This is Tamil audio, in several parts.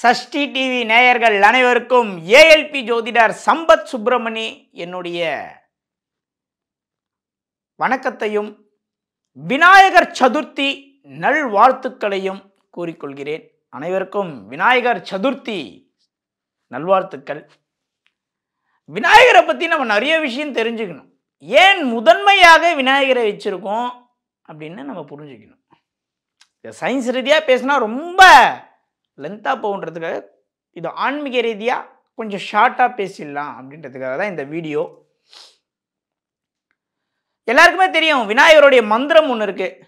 சஷ்டி டிவி நேயர்கள் அனைவருக்கும் ஏஎல்பி ஜோதிடர் சம்பத் சுப்பிரமணி என்னுடைய வணக்கத்தையும் விநாயகர் சதுர்த்தி நல்வாழ்த்துக்களையும் கூறிக்கொள்கிறேன் அனைவருக்கும் விநாயகர் சதுர்த்தி நல்வாழ்த்துக்கள் விநாயகரை பற்றி நம்ம நிறைய விஷயம் தெரிஞ்சுக்கணும் ஏன் முதன்மையாக விநாயகரை வச்சுருக்கோம் அப்படின்னு நம்ம புரிஞ்சுக்கணும் சயின்ஸ் ரீதியாக பேசினா ரொம்ப லென்த்தாக போகுன்றதுக்காக இது ஆன்மீக ரீதியாக கொஞ்சம் ஷார்ட்டாக பேசிடலாம் அப்படின்றதுக்காக தான் இந்த வீடியோ எல்லாருக்குமே தெரியும் விநாயகருடைய மந்திரம் ஒன்று இருக்குது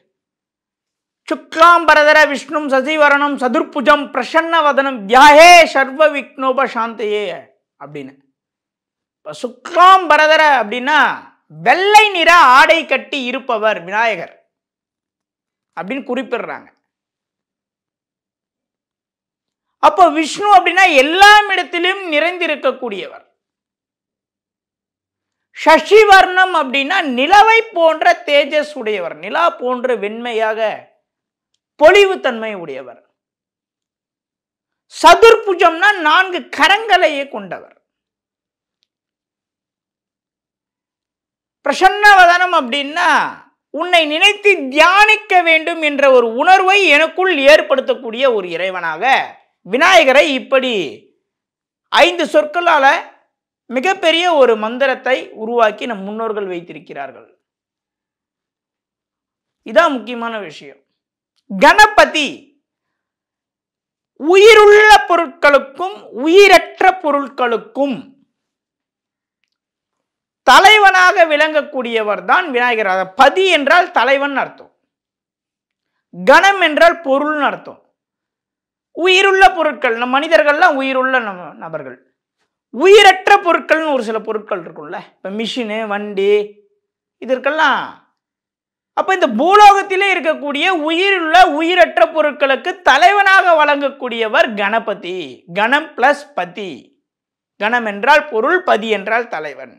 சுக்லாம்பரதர விஷ்ணும் சசிவரணம் சதுர்புஜம் பிரசன்ன வதனம் தியாகே சர்வ விக்னோப சாந்தையே அப்படின்னு இப்போ சுக்லாம்பரதர அப்படின்னா வெள்ளை நிற ஆடை கட்டி இருப்பவர் விநாயகர் அப்படின்னு குறிப்பிடுறாங்க அப்போ விஷ்ணு அப்படின்னா எல்லா இடத்திலும் நிறைந்திருக்கக்கூடியவர் சசிவர்ணம் அப்படின்னா நிலவை போன்ற தேஜஸ் உடையவர் நிலா போன்ற வெண்மையாக பொலிவு தன்மை உடையவர் சதுர்புஜம்னா நான்கு கரங்களையே கொண்டவர் பிரசன்னவதனம் அப்படின்னா உன்னை நினைத்து தியானிக்க வேண்டும் என்ற ஒரு உணர்வை எனக்குள் ஏற்படுத்தக்கூடிய ஒரு இறைவனாக விநாயகரை இப்படி ஐந்து சொற்களால் மிகப்பெரிய ஒரு மந்திரத்தை உருவாக்கி நம் முன்னோர்கள் வைத்திருக்கிறார்கள் இதான் முக்கியமான விஷயம் கணபதி உயிருள்ள பொருட்களுக்கும் உயிரற்ற பொருட்களுக்கும் தலைவனாக விளங்கக்கூடியவர் தான் விநாயகர் பதி என்றால் தலைவன் அர்த்தம் கணம் என்றால் பொருள் அர்த்தம் உயிருள்ள பொருட்கள் நம்ம மனிதர்கள்லாம் உயிருள்ள நம்ம நபர்கள் உயிரற்ற பொருட்கள்னு ஒரு சில பொருட்கள் இருக்கும்ல இப்போ மிஷினு வண்டி இதற்கெல்லாம் அப்போ இந்த பூலோகத்திலே இருக்கக்கூடிய உயிருள்ள உயிரற்ற பொருட்களுக்கு தலைவனாக வழங்கக்கூடியவர் கணபதி கணம் பிளஸ் பதி கணம் என்றால் பொருள் பதி என்றால் தலைவன்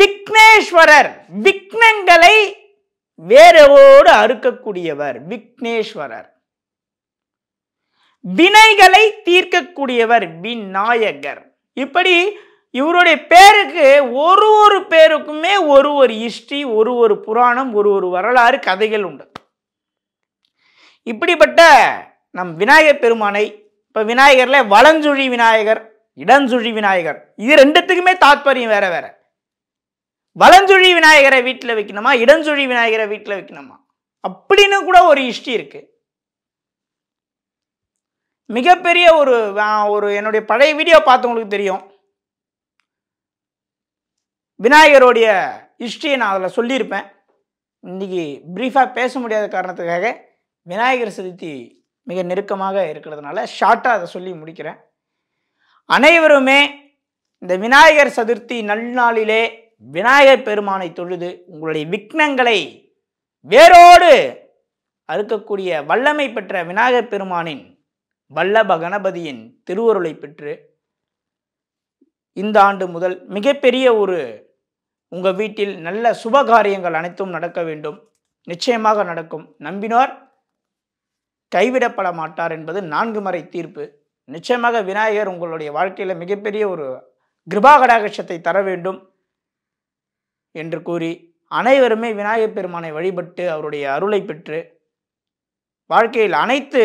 விக்னேஸ்வரர் விக்னங்களை வேறவோடு அறுக்கக்கூடியவர் விக்னேஸ்வரர் வினைகளை தீர்க்கக்கூடியவர் விநாயகர் இப்படி இவருடைய பேருக்கு ஒரு ஒரு பேருக்குமே ஒரு ஒரு ஹிஸ்ட்ரி ஒரு ஒரு புராணம் ஒரு ஒரு வரலாறு கதைகள் உண்டு இப்படிப்பட்ட நம் விநாயகர் பெருமானை இப்போ விநாயகரில் வளஞ்சுழி விநாயகர் இடஞ்சுழி விநாயகர் இது ரெண்டுத்துக்குமே தாத்பரியம் வேற வேற வளஞ்சுழி விநாயகரை வீட்டில் வைக்கணுமா இடஞ்சுழி விநாயகரை வீட்டில் வைக்கணுமா அப்படின்னு கூட ஒரு ஹிஸ்ட்ரி இருக்குது மிகப்பெரிய ஒரு ஒரு என்னுடைய பழைய வீடியோ பார்த்தவங்களுக்கு தெரியும் விநாயகருடைய ஹிஸ்ட்ரியை நான் அதில் சொல்லியிருப்பேன் இன்றைக்கி ப்ரீஃபாக பேச முடியாத காரணத்துக்காக விநாயகர் சதுர்த்தி மிக நெருக்கமாக இருக்கிறதுனால ஷார்ட்டாக அதை சொல்லி முடிக்கிறேன் அனைவருமே இந்த விநாயகர் சதுர்த்தி நல்நாளிலே விநாயகர் பெருமானை தொழுது உங்களுடைய விக்னங்களை வேரோடு அறுக்கக்கூடிய வல்லமை பெற்ற விநாயகர் பெருமானின் வல்லப கணபதியின் திருவருளை பெற்று இந்த ஆண்டு முதல் மிகப்பெரிய ஒரு உங்கள் வீட்டில் நல்ல சுபகாரியங்கள் அனைத்தும் நடக்க வேண்டும் நிச்சயமாக நடக்கும் நம்பினார் கைவிடப்பட மாட்டார் என்பது நான்கு மறை தீர்ப்பு நிச்சயமாக விநாயகர் உங்களுடைய வாழ்க்கையில் மிகப்பெரிய ஒரு கிருபாகடாகட்சத்தை தர வேண்டும் என்று கூறி அனைவருமே விநாயகர் பெருமானை வழிபட்டு அவருடைய அருளை பெற்று வாழ்க்கையில் அனைத்து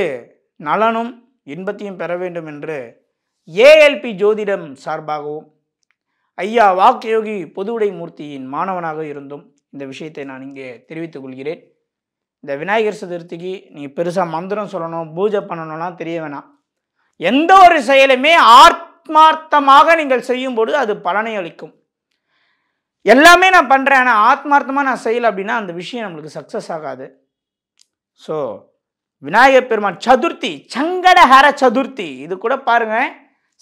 நலனும் இன்பத்தையும் பெற வேண்டும் என்று ஏஎல்பி ஜோதிடம் சார்பாகவும் ஐயா வாக்யோகி பொதுவுடை மூர்த்தியின் மாணவனாக இருந்தும் இந்த விஷயத்தை நான் இங்கே தெரிவித்துக் கொள்கிறேன் இந்த விநாயகர் சதுர்த்திக்கு நீங்கள் பெருசாக மந்திரம் சொல்லணும் பூஜை பண்ணணும்லாம் தெரிய வேணாம் எந்த ஒரு செயலுமே ஆத்மார்த்தமாக நீங்கள் செய்யும்போது அது பலனை அளிக்கும் எல்லாமே நான் பண்ணுறேன் ஆனால் ஆத்மார்த்தமாக நான் செய்யலை அப்படின்னா அந்த விஷயம் நம்மளுக்கு சக்ஸஸ் ஆகாது ஸோ விநாயகர் பெருமான் சதுர்த்தி சங்கட ஹர சதுர்த்தி இது கூட பாருங்க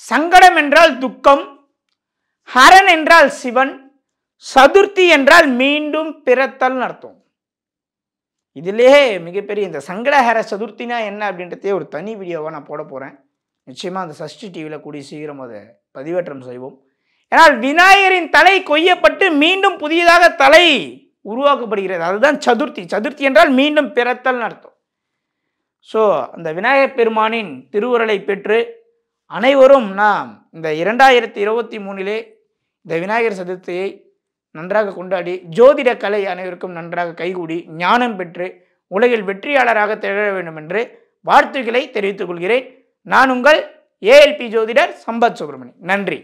சங்கடம் என்றால் துக்கம் ஹரன் என்றால் சிவன் சதுர்த்தி என்றால் மீண்டும் பிறத்தல் அர்த்தம் இதிலேயே மிகப்பெரிய இந்த சங்கடஹர சதுர்த்தினா என்ன அப்படின்றதே ஒரு தனி வீடியோவாக நான் போட போகிறேன் நிச்சயமாக அந்த சஷ்டி டிவியில் கூடிய சீக்கிரம் அதை பதிவேற்றம் செய்வோம் ஏன்னால் விநாயகரின் தலை கொய்யப்பட்டு மீண்டும் புதியதாக தலை உருவாக்கப்படுகிறது அதுதான் சதுர்த்தி சதுர்த்தி என்றால் மீண்டும் பிறத்தல் அர்த்தம் ஸோ அந்த விநாயகப் பெருமானின் திருவுரலை பெற்று அனைவரும் நாம் இந்த இரண்டாயிரத்தி இருபத்தி மூணிலே இந்த விநாயகர் சதுர்த்தியை நன்றாக கொண்டாடி ஜோதிட கலை அனைவருக்கும் நன்றாக கைகூடி ஞானம் பெற்று உலகில் வெற்றியாளராக திகழ வேண்டும் என்று வாழ்த்துக்களை தெரிவித்துக் கொள்கிறேன் நான் உங்கள் ஏஎல்பி ஜோதிடர் சம்பத் சுப்பிரமணியன் நன்றி